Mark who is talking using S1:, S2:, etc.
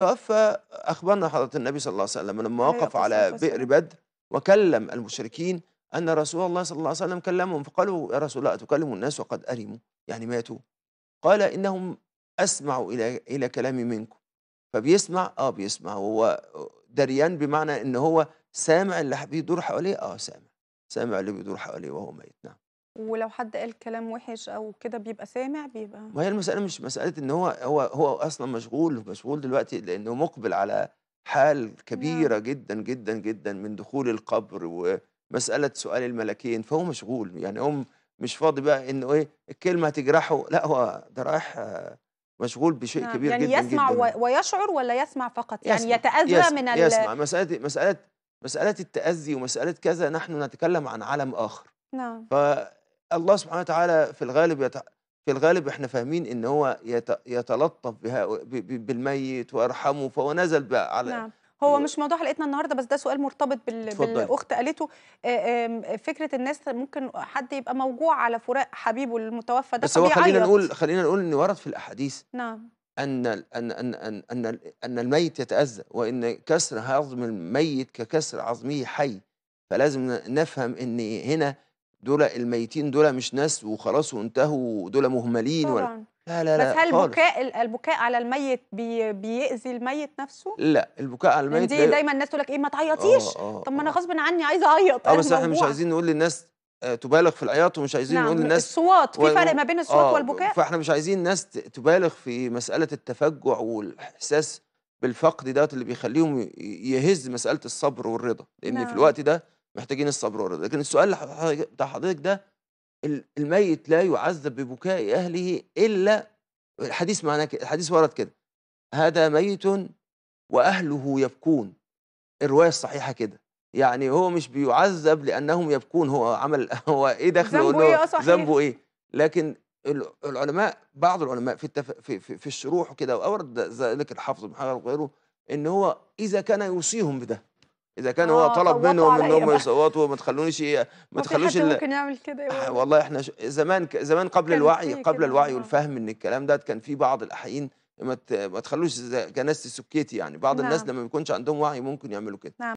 S1: توفى أخبرنا حضرة النبي صلى الله عليه وسلم لما أيوة، وقف على بئر بدر وكلم المشركين أن رسول الله صلى الله عليه وسلم كلمهم فقالوا يا رسول الله أتكلم الناس وقد أرموا يعني ماتوا قال إنهم أسمعوا إلى إلى كلامي منكم فبيسمع آه بيسمع هو دريان بمعنى إن هو سامع اللي بيدور حواليه آه سامع سامع اللي بيدور حواليه وهو ميت نعم
S2: ولو حد قال كلام وحش أو كده بيبقى سامع بيبقى ما
S1: هي المسألة مش مسألة إن هو هو هو أصلا مشغول مشغول دلوقتي لأنه مقبل على حال كبيرة نعم. جدا جدا جدا من دخول القبر ومسألة سؤال الملكين فهو مشغول يعني هم مش فاضي بقى إنه إيه الكلمة تجرحه لا هو ده رايح آه، مشغول بشيء نعم. كبير يعني جدا يسمع جداً.
S2: ويشعر ولا يسمع فقط يعني يسمع. يعني يتأذى يسمع. من يسمع
S1: مسألة مسألة مسألة التأذي ومسألة كذا نحن نتكلم عن عالم آخر نعم الله سبحانه وتعالى في الغالب يت... في الغالب احنا فاهمين ان هو يت... يتلطف بها... ب... ب... بالميت ويرحمه فهو نزل بقى على نعم.
S2: هو مش موضوع حلقتنا النهارده بس ده سؤال مرتبط بال... بالاخت قالته فكره الناس ممكن حد يبقى موجوع على فراق حبيبه المتوفى ده بس هو خلينا نقول
S1: خلينا نقول ان ورد في الاحاديث نعم أن أن أن أن أن أن الميت يتأذى وأن كسر عظم الميت ككسر عظمه حي فلازم نفهم أن هنا دول الميتين دول مش ناس وخلاص وانتهوا دول مهملين طبعا. ولا لا لا لا بس هل البكاء
S2: البكاء على الميت بي بيأذي الميت نفسه؟
S1: لا البكاء على الميت دي دايما
S2: الناس تقول لك ايه ما تعيطيش آه، آه، طب ما انا آه. غصب عني عايزه اعيط اه بس احنا مش عايزين
S1: نقول للناس تبالغ في العياط ومش عايزين نعم نقول للناس الصوات في فرق ما بين الصوت آه والبكاء فاحنا مش عايزين ناس تبالغ في مساله التفجع والاحساس بالفقد دوت اللي بيخليهم يهز مساله الصبر والرضا لان نعم. في الوقت ده محتاجين الصبر والرضا لكن السؤال بتاع حضرتك ده الميت لا يعذب ببكاء أهله إلا الحديث معناه كده الحديث ورد كده هذا ميت وأهله يبكون الرواية الصحيحة كده يعني هو مش بيعذب لأنهم يبكون هو عمل هو إيه دخله ذنبه إيه آه، ذنبه إيه لكن العلماء بعض العلماء في التف... في, في, في الشروح وكده وأورد ذلك الحافظ بن حجر وغيره إن هو إذا كان يوصيهم بده اذا كان هو آه، طلب منهم ان هم يصوتوا إيه، ما تخلونيش ما تخلوش اللي ممكن
S2: يعمل كده آه،
S1: والله احنا ش... زمان ك... زمان قبل الوعي قبل الوعي آه. والفهم ان الكلام ده كان في بعض الاحيين ما ت... ما تخلوش كناس سكيتي يعني بعض نعم. الناس لما ما بيكونش عندهم وعي ممكن يعملوا كده
S2: نعم.